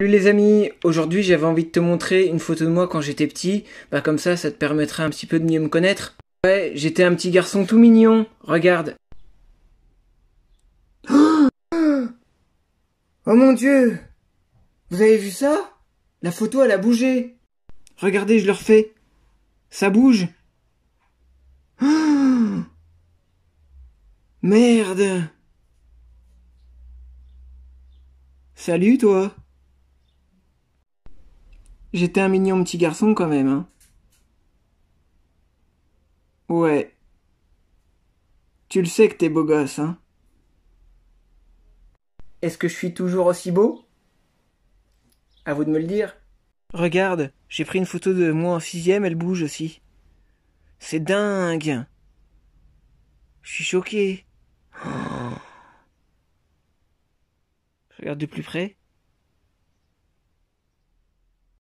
Salut les amis, aujourd'hui j'avais envie de te montrer une photo de moi quand j'étais petit, bah comme ça ça te permettra un petit peu de mieux me connaître. Ouais, j'étais un petit garçon tout mignon, regarde. Oh, mon dieu Vous avez vu ça La photo elle a bougé Regardez, je le refais. Ça bouge Merde Salut toi J'étais un mignon petit garçon quand même, hein. Ouais. Tu le sais que t'es beau gosse, hein. Est-ce que je suis toujours aussi beau À vous de me le dire. Regarde, j'ai pris une photo de moi en sixième, elle bouge aussi. C'est dingue. Je suis choqué. Regarde de plus près.